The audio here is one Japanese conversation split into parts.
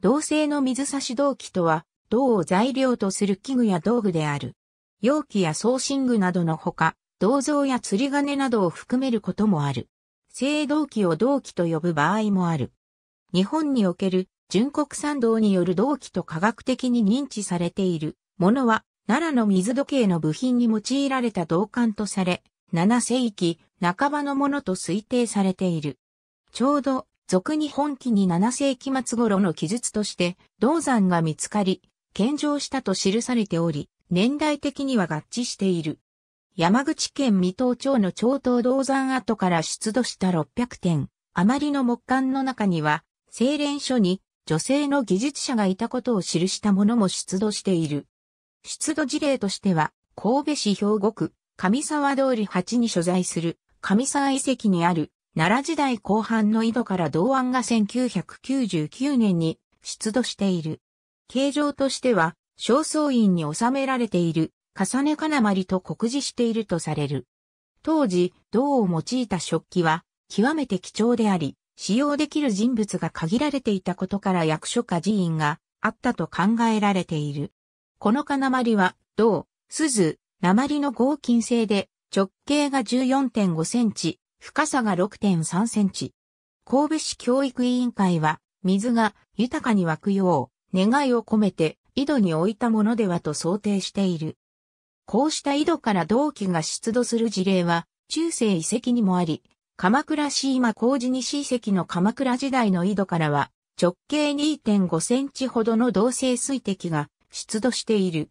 銅製の水差し銅器とは、銅を材料とする器具や道具である。容器や送信具などのほか、銅像や釣り鐘などを含めることもある。製銅器を銅器と呼ぶ場合もある。日本における純国産銅による銅器と科学的に認知されているものは、奈良の水時計の部品に用いられた銅管とされ、7世紀半ばのものと推定されている。ちょうど俗に本記に7世紀末頃の記述として、銅山が見つかり、献上したと記されており、年代的には合致している。山口県三刀町の町頭銅山跡から出土した600点、余りの木簡の中には、精錬所に女性の技術者がいたことを記したものも出土している。出土事例としては、神戸市兵庫区、上沢通り8に所在する、上沢遺跡にある奈良時代後半の井戸から銅案が1999年に出土している。形状としては、正倉院に収められている、重ね金まりと酷似しているとされる。当時、銅を用いた食器は、極めて貴重であり、使用できる人物が限られていたことから役所か寺院があったと考えられている。この金まりは、銅、鈴、鉛の合金製で、直径が14.5センチ、深さが6.3センチ。神戸市教育委員会は、水が豊かに湧くよう、願いを込めて、井戸に置いたものではと想定している。こうした井戸から銅器が出土する事例は、中世遺跡にもあり、鎌倉市今工事西遺跡の鎌倉時代の井戸からは、直径2.5センチほどの銅製水滴が出土している。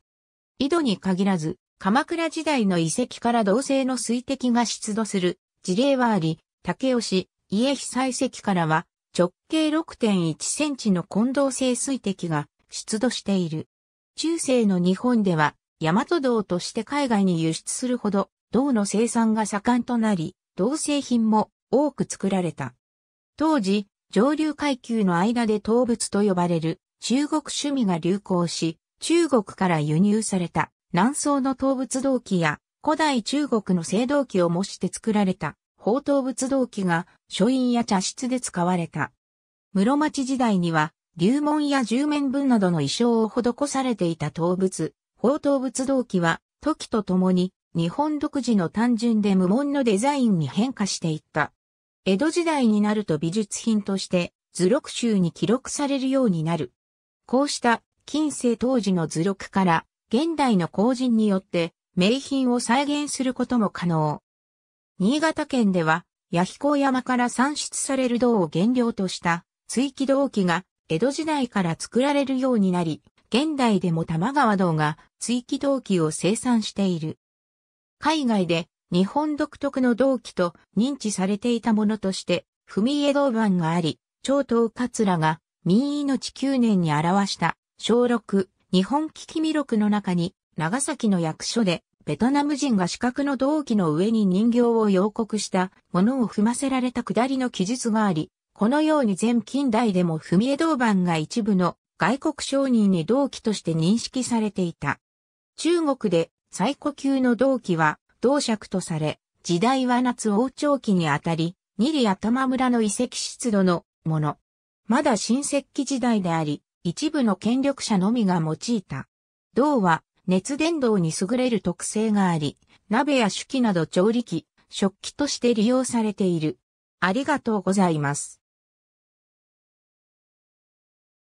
井戸に限らず、鎌倉時代の遺跡から銅製の水滴が出土する事例はあり、竹吉、家被災石からは直径6.1センチの混同性水滴が出土している。中世の日本では、大和銅として海外に輸出するほど、銅の生産が盛んとなり、銅製品も多く作られた。当時、上流階級の間で動物と呼ばれる中国趣味が流行し、中国から輸入された南宋の動物銅器や古代中国の青銅器を模して作られた宝刀仏銅器が書院や茶室で使われた。室町時代には、流門や十面分などの衣装を施されていた刀仏、宝刀仏銅器は、時とともに、日本独自の単純で無門のデザインに変化していった。江戸時代になると美術品として、図録集に記録されるようになる。こうした近世当時の図録から、現代の工人によって、名品を再現することも可能。新潟県では、弥彦山から産出される銅を原料とした追記銅器が江戸時代から作られるようになり、現代でも玉川銅が追記銅器を生産している。海外で日本独特の銅器と認知されていたものとして、踏絵銅板があり、超東桂が民の地球年に表した小6日本危機記録の中に長崎の役所でベトナム人が四角の銅器の上に人形を洋国したものを踏ませられた下りの記述があり、このように全近代でも踏み絵銅板が一部の外国商人に銅器として認識されていた。中国で最古級の銅器は銅尺とされ、時代は夏王朝期にあたり、二里頭村の遺跡出土のもの。まだ新石器時代であり、一部の権力者のみが用いた。銅は熱伝導に優れる特性があり、鍋や手記など調理器、食器として利用されている。ありがとうございます。